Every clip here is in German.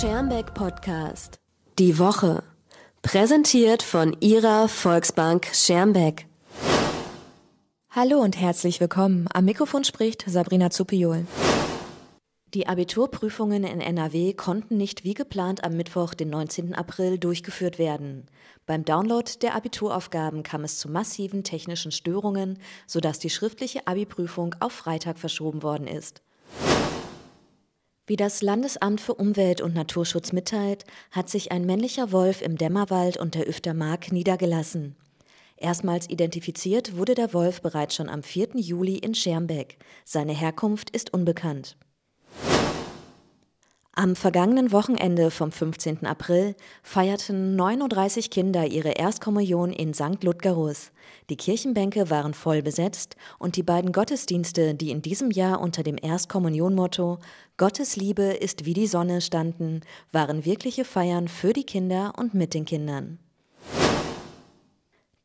Schermbeck Podcast. Die Woche. Präsentiert von Ihrer Volksbank Schermbeck. Hallo und herzlich willkommen. Am Mikrofon spricht Sabrina Zupiol. Die Abiturprüfungen in NRW konnten nicht wie geplant am Mittwoch, den 19. April, durchgeführt werden. Beim Download der Abituraufgaben kam es zu massiven technischen Störungen, sodass die schriftliche Abi-Prüfung auf Freitag verschoben worden ist. Wie das Landesamt für Umwelt und Naturschutz mitteilt, hat sich ein männlicher Wolf im Dämmerwald und der Üftermark niedergelassen. Erstmals identifiziert wurde der Wolf bereits schon am 4. Juli in Schermbeck. Seine Herkunft ist unbekannt. Am vergangenen Wochenende vom 15. April feierten 39 Kinder ihre Erstkommunion in St. Ludgerus. Die Kirchenbänke waren voll besetzt und die beiden Gottesdienste, die in diesem Jahr unter dem Erstkommunionmotto Gottes Liebe ist wie die Sonne standen, waren wirkliche Feiern für die Kinder und mit den Kindern.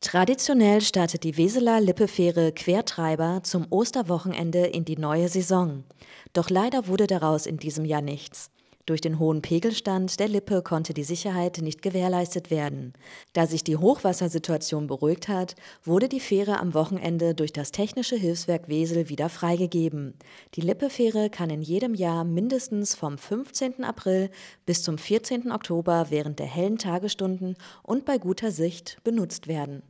Traditionell startet die Weseler Lippefähre Quertreiber zum Osterwochenende in die neue Saison. Doch leider wurde daraus in diesem Jahr nichts. Durch den hohen Pegelstand der Lippe konnte die Sicherheit nicht gewährleistet werden. Da sich die Hochwassersituation beruhigt hat, wurde die Fähre am Wochenende durch das Technische Hilfswerk Wesel wieder freigegeben. Die Lippe-Fähre kann in jedem Jahr mindestens vom 15. April bis zum 14. Oktober während der hellen Tagesstunden und bei guter Sicht benutzt werden.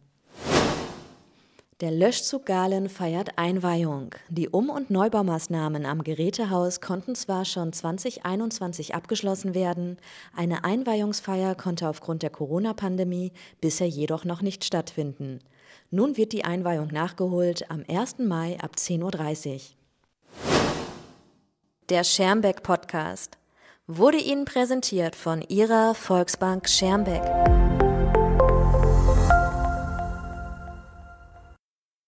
Der Löschzug Galen feiert Einweihung. Die Um- und Neubaumaßnahmen am Gerätehaus konnten zwar schon 2021 abgeschlossen werden, eine Einweihungsfeier konnte aufgrund der Corona-Pandemie bisher jedoch noch nicht stattfinden. Nun wird die Einweihung nachgeholt am 1. Mai ab 10.30 Uhr. Der Schermbeck Podcast wurde Ihnen präsentiert von Ihrer Volksbank Schermbeck.